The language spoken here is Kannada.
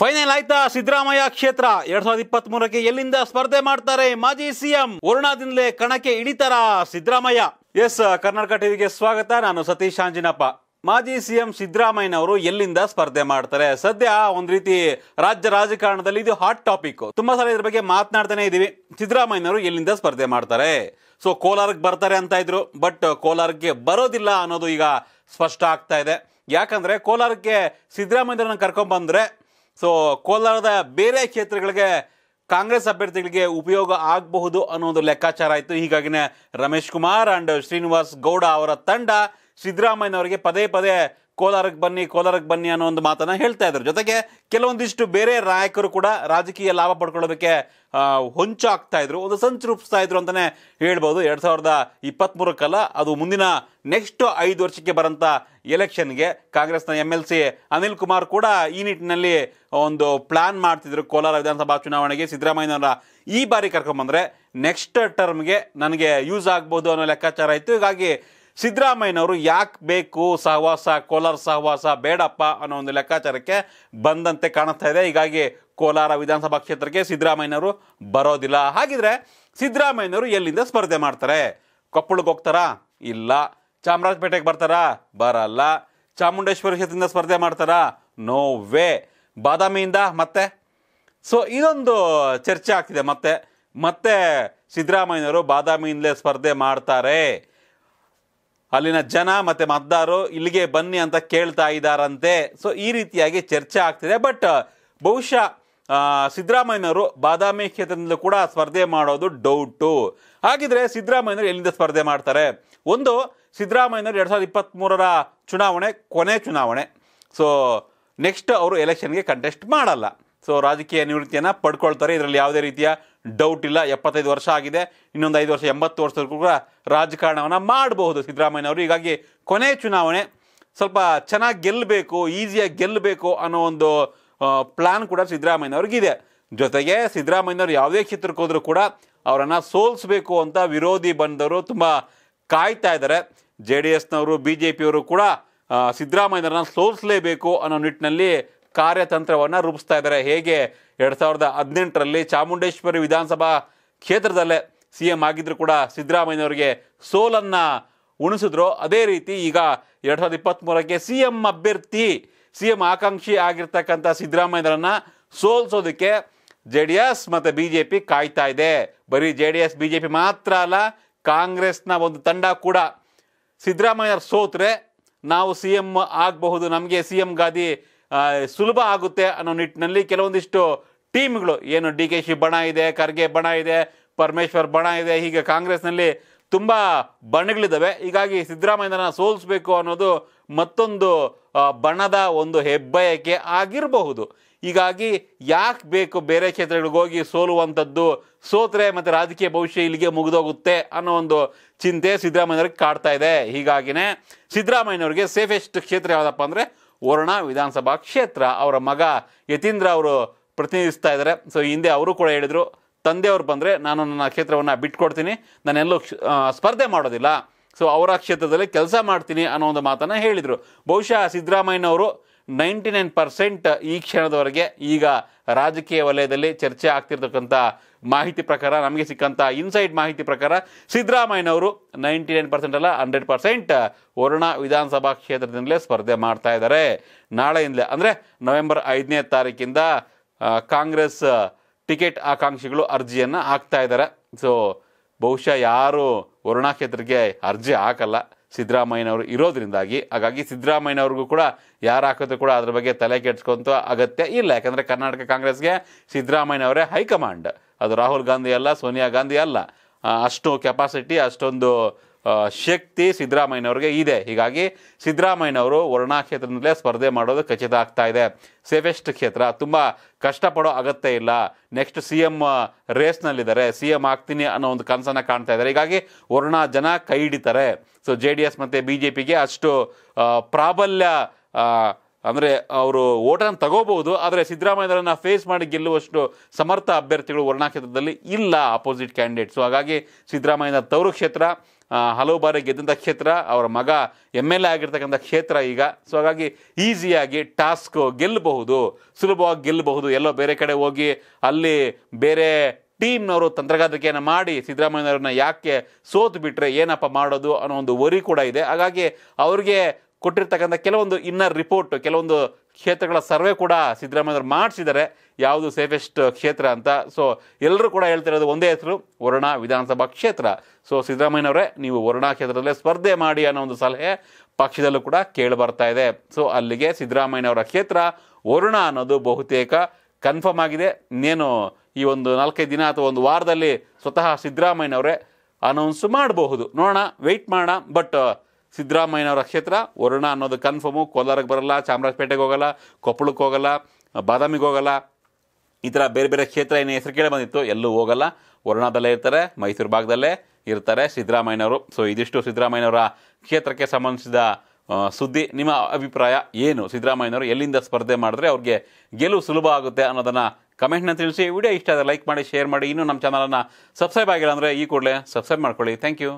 ಫೈನಲ್ ಆಯ್ತಾ ಸಿದ್ದರಾಮಯ್ಯ ಕ್ಷೇತ್ರ ಎರಡ್ ಸಾವಿರದ ಇಪ್ಪತ್ತ್ ಮೂರಕ್ಕೆ ಎಲ್ಲಿಂದ ಸ್ಪರ್ಧೆ ಮಾಡ್ತಾರೆ ಮಾಜಿ ಸಿಎಂ ವರುಣಾದಿಂದಲೇ ಕಣಕ್ಕೆ ಇಳಿತಾರ ಸಿದ್ದರಾಮಯ್ಯ ಎಸ್ ಕರ್ನಾಟಕ ಟಿವಿಗೆ ಸ್ವಾಗತ ನಾನು ಸತೀಶ್ ಅಂಜಿನಪ್ಪ ಮಾಜಿ ಸಿಎಂ ಸಿದ್ದರಾಮಯ್ಯನವರು ಎಲ್ಲಿಂದ ಸ್ಪರ್ಧೆ ಮಾಡ್ತಾರೆ ಸದ್ಯ ಒಂದ್ ರೀತಿ ರಾಜ್ಯ ರಾಜಕಾರಣದಲ್ಲಿ ಇದು ಹಾಟ್ ಟಾಪಿಕ್ ತುಂಬಾ ಸಲ ಇದ್ರ ಬಗ್ಗೆ ಮಾತನಾಡ್ತಾನೆ ಇದೀವಿ ಸಿದ್ದರಾಮಯ್ಯನವರು ಎಲ್ಲಿಂದ ಸ್ಪರ್ಧೆ ಮಾಡ್ತಾರೆ ಸೊ ಕೋಲಾರಕ್ಕೆ ಬರ್ತಾರೆ ಅಂತ ಇದ್ರು ಬಟ್ ಕೋಲಾರಕ್ಕೆ ಬರೋದಿಲ್ಲ ಅನ್ನೋದು ಈಗ ಸ್ಪಷ್ಟ ಆಗ್ತಾ ಇದೆ ಯಾಕಂದ್ರೆ ಕೋಲಾರಕ್ಕೆ ಕರ್ಕೊಂಡ್ ಬಂದ್ರೆ ಸೊ ಕೋಲಾರದ ಬೇರೆ ಕ್ಷೇತ್ರಗಳಿಗೆ ಕಾಂಗ್ರೆಸ್ ಅಭ್ಯರ್ಥಿಗಳಿಗೆ ಉಪಯೋಗ ಆಗಬಹುದು ಅನ್ನೋ ಒಂದು ಲೆಕ್ಕಾಚಾರ ಆಯಿತು ಹೀಗಾಗಿನೇ ರಮೇಶ್ ಕುಮಾರ್ ಆ್ಯಂಡ್ ಶ್ರೀನಿವಾಸ್ ಗೌಡ ಅವರ ತಂಡ ಸಿದ್ದರಾಮಯ್ಯನವರಿಗೆ ಪದೇ ಪದೇ ಕೋಲಾರಕ್ಕೆ ಬನ್ನಿ ಕೋಲಾರಕ್ಕೆ ಬನ್ನಿ ಅನ್ನೋ ಒಂದು ಮಾತನ್ನು ಹೇಳ್ತಾ ಇದ್ರು ಜೊತೆಗೆ ಕೆಲವೊಂದಿಷ್ಟು ಬೇರೆ ನಾಯಕರು ಕೂಡ ರಾಜಕೀಯ ಲಾಭ ಪಡ್ಕೊಳ್ಳೋದಕ್ಕೆ ಆಗ್ತಾ ಇದ್ರು ಒಂದು ಸಂಚು ರೂಪಿಸ್ತಾ ಇದ್ರು ಅಂತಲೇ ಹೇಳ್ಬೋದು ಎರಡು ಸಾವಿರದ ಇಪ್ಪತ್ತ್ಮೂರಕ್ಕಲ್ಲ ಅದು ಮುಂದಿನ ನೆಕ್ಸ್ಟ್ ಐದು ವರ್ಷಕ್ಕೆ ಬರೋಂಥ ಎಲೆಕ್ಷನ್ಗೆ ಕಾಂಗ್ರೆಸ್ನ M L C Anil Kumar ಕೂಡ ಈ ನಿಟ್ಟಿನಲ್ಲಿ ಒಂದು ಪ್ಲಾನ್ ಮಾಡ್ತಿದ್ರು ಕೋಲಾರ ವಿಧಾನಸಭಾ ಚುನಾವಣೆಗೆ ಸಿದ್ದರಾಮಯ್ಯನವರ ಈ ಬಾರಿ ಕರ್ಕೊಂಬಂದರೆ ನೆಕ್ಸ್ಟ್ ಟರ್ಮ್ಗೆ ನನಗೆ ಯೂಸ್ ಆಗ್ಬೋದು ಅನ್ನೋ ಲೆಕ್ಕಾಚಾರ ಇತ್ತು ಹೀಗಾಗಿ ಸಿದ್ದರಾಮಯ್ಯನವರು ಯಾಕೆ ಬೇಕು ಸಹವಾಸ ಕೋಲಾರ ಸಹವಾಸ ಬೇಡಪ್ಪ ಅನ್ನೋ ಒಂದು ಲೆಕ್ಕಾಚಾರಕ್ಕೆ ಬಂದಂತೆ ಕಾಣಿಸ್ತಾ ಇದೆ ಹೀಗಾಗಿ ಕೋಲಾರ ವಿಧಾನಸಭಾ ಕ್ಷೇತ್ರಕ್ಕೆ ಸಿದ್ದರಾಮಯ್ಯನವರು ಬರೋದಿಲ್ಲ ಹಾಗಿದ್ರೆ ಸಿದ್ದರಾಮಯ್ಯನವರು ಎಲ್ಲಿಂದ ಸ್ಪರ್ಧೆ ಮಾಡ್ತಾರೆ ಕೊಪ್ಪಳಗೆ ಹೋಗ್ತಾರಾ ಇಲ್ಲ ಚಾಮರಾಜಪೇಟೆಗೆ ಬರ್ತಾರಾ ಬರಲ್ಲ ಚಾಮುಂಡೇಶ್ವರಿ ಕ್ಷೇತ್ರದಿಂದ ಸ್ಪರ್ಧೆ ಮಾಡ್ತಾರಾ ನೋ ವೇ ಬಾದಾಮಿಯಿಂದ ಮತ್ತೆ ಸೊ ಇದೊಂದು ಚರ್ಚೆ ಆಗ್ತಿದೆ ಮತ್ತೆ ಮತ್ತೆ ಸಿದ್ದರಾಮಯ್ಯನವರು ಬಾದಾಮಿಯಿಂದಲೇ ಸ್ಪರ್ಧೆ ಮಾಡ್ತಾರೆ ಅಲ್ಲಿನ ಜನ ಮತ್ತು ಮತದಾರರು ಇಲ್ಲಿಗೆ ಬನ್ನಿ ಅಂತ ಕೇಳ್ತಾ ಇದ್ದಾರಂತೆ ಸೊ ಈ ರೀತಿಯಾಗಿ ಚರ್ಚೆ ಆಗ್ತಿದೆ ಬಟ್ ಬಹುಶಃ ಸಿದ್ದರಾಮಯ್ಯನವರು ಬಾದಾಮಿ ಕ್ಷೇತ್ರದಿಂದಲೂ ಕೂಡ ಸ್ಪರ್ಧೆ ಮಾಡೋದು ಡೌಟು ಹಾಗಿದ್ರೆ ಸಿದ್ದರಾಮಯ್ಯನವರು ಎಲ್ಲಿಂದ ಸ್ಪರ್ಧೆ ಮಾಡ್ತಾರೆ ಒಂದು ಸಿದ್ದರಾಮಯ್ಯನವರು ಎರಡು ಸಾವಿರದ ಇಪ್ಪತ್ತ್ಮೂರರ ಚುನಾವಣೆ ಕೊನೆ ಚುನಾವಣೆ ಸೊ ನೆಕ್ಸ್ಟ್ ಅವರು ಎಲೆಕ್ಷನ್ಗೆ ಕಂಟೆಸ್ಟ್ ಮಾಡಲ್ಲ ಸೊ ರಾಜಕೀಯ ನಿವೃತ್ತಿಯನ್ನು ಪಡ್ಕೊಳ್ತಾರೆ ಇದರಲ್ಲಿ ಯಾವುದೇ ರೀತಿಯ ಡೌಟ್ ಇಲ್ಲ ಎಪ್ಪತ್ತೈದು ವರ್ಷ ಆಗಿದೆ ಇನ್ನೊಂದು ಐದು ವರ್ಷ ಎಂಬತ್ತು ವರ್ಷದವರೆಗೂ ಕೂಡ ರಾಜಕಾರಣವನ್ನು ಮಾಡಬಹುದು ಅವರು ಹೀಗಾಗಿ ಕೊನೆ ಚುನಾವಣೆ ಸ್ವಲ್ಪ ಚೆನ್ನಾಗಿ ಗೆಲ್ಲಬೇಕು ಈಸಿಯಾಗಿ ಗೆಲ್ಲಬೇಕು ಅನ್ನೋ ಒಂದು ಪ್ಲ್ಯಾನ್ ಕೂಡ ಸಿದ್ದರಾಮಯ್ಯನವ್ರಿಗಿದೆ ಜೊತೆಗೆ ಸಿದ್ದರಾಮಯ್ಯನವ್ರು ಯಾವುದೇ ಕ್ಷೇತ್ರಕ್ಕೆ ಹೋದರೂ ಕೂಡ ಅವರನ್ನು ಸೋಲಿಸಬೇಕು ಅಂತ ವಿರೋಧಿ ಬಂದವರು ತುಂಬ ಕಾಯ್ತಾ ಇದ್ದಾರೆ ಜೆ ಡಿ ಎಸ್ನವರು ಬಿ ಜೆ ಪಿಯವರು ಕೂಡ ಸಿದ್ದರಾಮಯ್ಯವ್ರನ್ನ ಸೋಲಿಸಲೇಬೇಕು ಅನ್ನೋ ನಿಟ್ಟಿನಲ್ಲಿ ಕಾರ್ಯತಂತ್ರವನ್ನು ರೂಪಿಸ್ತಾ ಇದ್ದಾರೆ ಹೇಗೆ ಎರಡು ಸಾವಿರದ ಹದಿನೆಂಟರಲ್ಲಿ ಚಾಮುಂಡೇಶ್ವರಿ ವಿಧಾನಸಭಾ ಕ್ಷೇತ್ರದಲ್ಲೇ ಸಿ ಎಂ ಆಗಿದ್ದರೂ ಕೂಡ ಸಿದ್ದರಾಮಯ್ಯನವರಿಗೆ ಸೋಲನ್ನು ಉಣಿಸಿದ್ರು ಅದೇ ರೀತಿ ಈಗ ಎರಡು ಸಾವಿರದ ಇಪ್ಪತ್ತ್ಮೂರಕ್ಕೆ ಸಿ ಎಂ ಅಭ್ಯರ್ಥಿ ಸಿ ಎಂ ಆಕಾಂಕ್ಷಿ ಆಗಿರ್ತಕ್ಕಂಥ ಸಿದ್ದರಾಮಯ್ಯನವರನ್ನು ಸೋಲ್ಸೋದಕ್ಕೆ ಜೆ ಡಿ ಎಸ್ ಮತ್ತು ಬಿ ಜೆ ಪಿ ಕಾಯ್ತಾ ಇದೆ ಬರೀ J D S B J P ಮಾತ್ರ ಅಲ್ಲ ಕಾಂಗ್ರೆಸ್ನ ಒಂದು ತಂಡ ಕೂಡ ಸಿದ್ದರಾಮಯ್ಯವ್ರು ಸೋತ್ರೆ ನಾವು ಸಿ ಎಮ್ ಆಗಬಹುದು ನಮಗೆ ಸಿ ಎಮ್ ಗಾದಿ ಸುಲಭ ಆಗುತ್ತೆ ಅನ್ನೋ ನಿಟ್ಟಿನಲ್ಲಿ ಕೆಲವೊಂದಿಷ್ಟು ಟೀಮ್ಗಳು ಏನು ಡಿ ಕೆ ಶಿ ಬಣ ಇದೆ ಖರ್ಗೆ ಬಣ ಇದೆ ಪರಮೇಶ್ವರ್ ಬಣ ಇದೆ ಹೀಗೆ ಕಾಂಗ್ರೆಸ್ನಲ್ಲಿ ತುಂಬ ಬಣಗಳಿದ್ದಾವೆ ಹೀಗಾಗಿ ಸಿದ್ದರಾಮಯ್ಯನ ಸೋಲಿಸ್ಬೇಕು ಅನ್ನೋದು ಮತ್ತೊಂದು ಬಣದ ಒಂದು ಹೆಬ್ಬಯಕೆ ಆಗಿರಬಹುದು ಹೀಗಾಗಿ ಯಾಕೆ ಬೇಕು ಬೇರೆ ಕ್ಷೇತ್ರಗಳಿಗೆ ಹೋಗಿ ಸೋಲುವಂಥದ್ದು ಸೋತ್ರೆ ಮತ್ತು ರಾಜಕೀಯ ಭವಿಷ್ಯ ಇಲ್ಲಿಗೆ ಮುಗಿದೋಗುತ್ತೆ ಅನ್ನೋ ಒಂದು ಚಿಂತೆ ಸಿದ್ದರಾಮಯ್ಯವ್ರಿಗೆ ಕಾಡ್ತಾ ಇದೆ ಹೀಗಾಗಿನೇ ಸಿದ್ದರಾಮಯ್ಯವ್ರಿಗೆ ಸೇಫೆಸ್ಟ್ ಕ್ಷೇತ್ರ ಯಾವುದಪ್ಪ ಅಂದರೆ ವರ್ಣ ವಿಧಾನಸಭಾ ಕ್ಷೇತ್ರ ಅವರ ಮಗ ಯತೀಂದ್ರ ಅವರು ಪ್ರತಿನಿಧಿಸ್ತಾ ಇದ್ದಾರೆ ಸೊ ಹಿಂದೆ ಅವರು ಕೂಡ ಹೇಳಿದರು ತಂದೆಯವರು ಬಂದರೆ ನಾನು ನನ್ನ ಕ್ಷೇತ್ರವನ್ನು ಬಿಟ್ಕೊಡ್ತೀನಿ ನಾನೆಲ್ಲೂ ಸ್ಪರ್ಧೆ ಮಾಡೋದಿಲ್ಲ ಸೊ ಅವರ ಕ್ಷೇತ್ರದಲ್ಲಿ ಕೆಲಸ ಮಾಡ್ತೀನಿ ಅನ್ನೋ ಒಂದು ಮಾತನ್ನು ಹೇಳಿದರು ಬಹುಶಃ ಸಿದ್ದರಾಮಯ್ಯನವರು ನೈಂಟಿ ನೈನ್ ಪರ್ಸೆಂಟ್ ಈ ಕ್ಷಣದವರೆಗೆ ಈಗ ರಾಜಕೀಯ ವಲಯದಲ್ಲಿ ಚರ್ಚೆ ಆಗ್ತಿರ್ತಕ್ಕಂಥ ಮಾಹಿತಿ ಪ್ರಕಾರ ನಮಗೆ ಸಿಕ್ಕಂಥ ಇನ್ಸೈಡ್ ಮಾಹಿತಿ ಪ್ರಕಾರ ಸಿದ್ದರಾಮಯ್ಯನವರು ನೈಂಟಿ ನೈನ್ ಪರ್ಸೆಂಟ್ ಅಲ್ಲ ಹಂಡ್ರೆಡ್ ಪರ್ಸೆಂಟ್ ವರುಣ ವಿಧಾನಸಭಾ ಕ್ಷೇತ್ರದಿಂದಲೇ ಸ್ಪರ್ಧೆ ಮಾಡ್ತಾ ಇದ್ದಾರೆ ನಾಳೆಯಿಂದಲೇ ಅಂದರೆ ನವೆಂಬರ್ ಐದನೇ ತಾರೀಕಿಂದ ಕಾಂಗ್ರೆಸ್ ಟಿಕೆಟ್ ಆಕಾಂಕ್ಷಿಗಳು ಅರ್ಜಿಯನ್ನು ಹಾಕ್ತಾ ಇದ್ದಾರೆ ಸೊ ಬಹುಶಃ ಯಾರು ವರುಣಾ ಕ್ಷೇತ್ರಕ್ಕೆ ಅರ್ಜಿ ಹಾಕಲ್ಲ ಸಿದ್ದರಾಮಯ್ಯನವರು ಇರೋದ್ರಿಂದಾಗಿ ಹಾಗಾಗಿ ಸಿದ್ದರಾಮಯ್ಯನವ್ರಿಗೂ ಕೂಡ ಯಾರು ಹಾಕೋದು ಕೂಡ ಅದ್ರ ಬಗ್ಗೆ ತಲೆ ಕೆಡ್ಸ್ಕೊಂತ ಅಗತ್ಯ ಇಲ್ಲ ಯಾಕಂದರೆ ಕರ್ನಾಟಕ ಕಾಂಗ್ರೆಸ್ಗೆ ಸಿದ್ದರಾಮಯ್ಯನವರೇ ಹೈಕಮಾಂಡ್ ಅದು ರಾಹುಲ್ ಗಾಂಧಿ ಅಲ್ಲ ಸೋನಿಯಾ ಗಾಂಧಿ ಅಲ್ಲ ಅಷ್ಟು ಕೆಪಾಸಿಟಿ ಅಷ್ಟೊಂದು ಶಕ್ತಿ ಸಿದ್ದರಾಮಯ್ಯನವ್ರಿಗೆ ಇದೆ ಹೀಗಾಗಿ ಸಿದ್ದರಾಮಯ್ಯನವರು ವರ್ಣಾ ಕ್ಷೇತ್ರದಲ್ಲೇ ಸ್ಪರ್ಧೆ ಮಾಡೋದು ಖಚಿತ ಆಗ್ತಾ ಇದೆ ಸೇಫೆಸ್ಟ್ ಕ್ಷೇತ್ರ ತುಂಬ ಕಷ್ಟಪಡೋ ಅಗತ್ಯ ಇಲ್ಲ ನೆಕ್ಸ್ಟ್ ಸಿ ಎಮ್ ರೇಸ್ನಲ್ಲಿದ್ದಾರೆ ಸಿ ಎಮ್ ಆಗ್ತೀನಿ ಅನ್ನೋ ಒಂದು ಕನಸನ್ನು ಕಾಣ್ತಾ ಇದ್ದಾರೆ ಹೀಗಾಗಿ ವರ್ಣ ಜನ ಕೈ ಹಿಡಿತಾರೆ ಸೊ ಜೆ ಡಿ ಎಸ್ ಮತ್ತು ಬಿ ಜೆ ಪಿಗೆ ಅಷ್ಟು ಪ್ರಾಬಲ್ಯ ಅಂದರೆ ಅವರು ಓಟನ್ನು ತಗೋಬಹುದು ಆದರೆ ಸಿದ್ದರಾಮಯ್ಯರನ್ನು ಫೇಸ್ ಮಾಡಿ ಗೆಲ್ಲುವಷ್ಟು ಸಮರ್ಥ ಅಭ್ಯರ್ಥಿಗಳು ವರ್ಣಾ ಕ್ಷೇತ್ರದಲ್ಲಿ ಇಲ್ಲ ಅಪೋಸಿಟ್ ಸೊ ಹಾಗಾಗಿ ಸಿದ್ದರಾಮಯ್ಯನ ತವರು ಕ್ಷೇತ್ರ ಹಲವು ಬಾರಿ ಗೆದ್ದಂಥ ಕ್ಷೇತ್ರ ಅವರ ಮಗ ಎಮ್ ಎಲ್ ಎ ಆಗಿರ್ತಕ್ಕಂಥ ಕ್ಷೇತ್ರ ಈಗ ಸೊ ಹಾಗಾಗಿ ಈಸಿಯಾಗಿ ಟಾಸ್ಕ್ ಗೆಲ್ಲಬಹುದು ಸುಲಭವಾಗಿ ಗೆಲ್ಲಬಹುದು ಎಲ್ಲೋ ಬೇರೆ ಕಡೆ ಹೋಗಿ ಅಲ್ಲಿ ಬೇರೆ ಟೀಮ್ನವರು ತಂತ್ರಗಾರಿಕೆಯನ್ನು ಮಾಡಿ ಸಿದ್ದರಾಮಯ್ಯನವ್ರನ್ನ ಯಾಕೆ ಸೋತು ಬಿಟ್ಟರೆ ಏನಪ್ಪ ಮಾಡೋದು ಅನ್ನೋ ಒಂದು ವರಿ ಕೂಡ ಇದೆ ಹಾಗಾಗಿ ಅವ್ರಿಗೆ ಕೊಟ್ಟಿರ್ತಕ್ಕಂಥ ಕೆಲವೊಂದು ಇನ್ನರ್ ರಿಪೋರ್ಟ್ ಕೆಲವೊಂದು ಕ್ಷೇತ್ರಗಳ ಸರ್ವೆ ಕೂಡ ಸಿದ್ದರಾಮಯ್ಯವ್ರು ಮಾಡಿಸಿದ್ದಾರೆ ಯಾವುದು ಸೇಫೆಸ್ಟ್ ಕ್ಷೇತ್ರ ಅಂತ ಸೊ ಎಲ್ಲರೂ ಕೂಡ ಹೇಳ್ತಿರೋದು ಒಂದೇ ಹೆಸರು ವರುಣ ವಿಧಾನಸಭಾ ಕ್ಷೇತ್ರ ಸೊ ಸಿದ್ದರಾಮಯ್ಯವರೇ ನೀವು ವರುಣ ಕ್ಷೇತ್ರದಲ್ಲೇ ಸ್ಪರ್ಧೆ ಮಾಡಿ ಅನ್ನೋ ಒಂದು ಸಲಹೆ ಪಕ್ಷದಲ್ಲೂ ಕೂಡ ಕೇಳಿ ಬರ್ತಾ ಇದೆ ಸೊ ಅಲ್ಲಿಗೆ ಸಿದ್ದರಾಮಯ್ಯವರ ಕ್ಷೇತ್ರ ವರುಣ ಅನ್ನೋದು ಬಹುತೇಕ ಕನ್ಫರ್ಮ್ ಆಗಿದೆ ಇನ್ನೇನು ಈ ಒಂದು ನಾಲ್ಕೈದು ದಿನ ಅಥವಾ ಒಂದು ವಾರದಲ್ಲಿ ಸ್ವತಃ ಸಿದ್ದರಾಮಯ್ಯವರೇ ಅನೌನ್ಸ್ ಮಾಡಬಹುದು ನೋಡೋಣ ವೆಯ್ಟ್ ಮಾಡೋಣ ಬಟ್ ಸಿದ್ದರಾಮಯ್ಯನವರ ಕ್ಷೇತ್ರ ವರುಣ ಅನ್ನೋದು ಕನ್ಫರ್ಮು ಕೋಲಾರಕ್ಕೆ ಬರಲ್ಲ ಚಾಮರಾಜಪೇಟೆಗೆ ಹೋಗಲ್ಲ ಕೊಪ್ಪಳಕ್ಕೆ ಹೋಗಲ್ಲ ಬಾದಾಮಿಗೆ ಹೋಗಲ್ಲ ಈ ಥರ ಬೇರೆ ಬೇರೆ ಕ್ಷೇತ್ರ ಏನು ಹೆಸರು ಕೇಳಿ ಬಂದಿತ್ತು ಎಲ್ಲೂ ಹೋಗಲ್ಲ ವರುಣದಲ್ಲೇ ಇರ್ತಾರೆ ಮೈಸೂರು ಭಾಗದಲ್ಲೇ ಇರ್ತಾರೆ ಸಿದ್ದರಾಮಯ್ಯನವರು ಸೊ ಇದಿಷ್ಟು ಸಿದ್ದರಾಮಯ್ಯನವರ ಕ್ಷೇತ್ರಕ್ಕೆ ಸಂಬಂಧಿಸಿದ ಸುದ್ದಿ ನಿಮ್ಮ ಅಭಿಪ್ರಾಯ ಏನು ಸಿದ್ದರಾಮಯ್ಯನವರು ಎಲ್ಲಿಂದ ಸ್ಪರ್ಧೆ ಮಾಡಿದ್ರೆ ಅವ್ರಿಗೆ ಗೆಲುವು ಸುಲಭ ಆಗುತ್ತೆ ಅನ್ನೋದನ್ನು ಕಮೆಂಟ್ನ ತಿಳಿಸಿ ವಿಡಿಯೋ ಇಷ್ಟ ಆದರೆ ಲೈಕ್ ಮಾಡಿ ಶೇರ್ ಮಾಡಿ ಇನ್ನೂ ನಮ್ಮ ಚಾನಲನ್ನು ಸಬ್ಸ್ಕ್ರೈಬ್ ಆಗಿಲ್ಲ ಅಂದರೆ ಈ ಕೂಡಲೇ ಸಬ್ಸ್ಕ್ರೈಬ್ ಮಾಡ್ಕೊಳ್ಳಿ ಥ್ಯಾಂಕ್ ಯು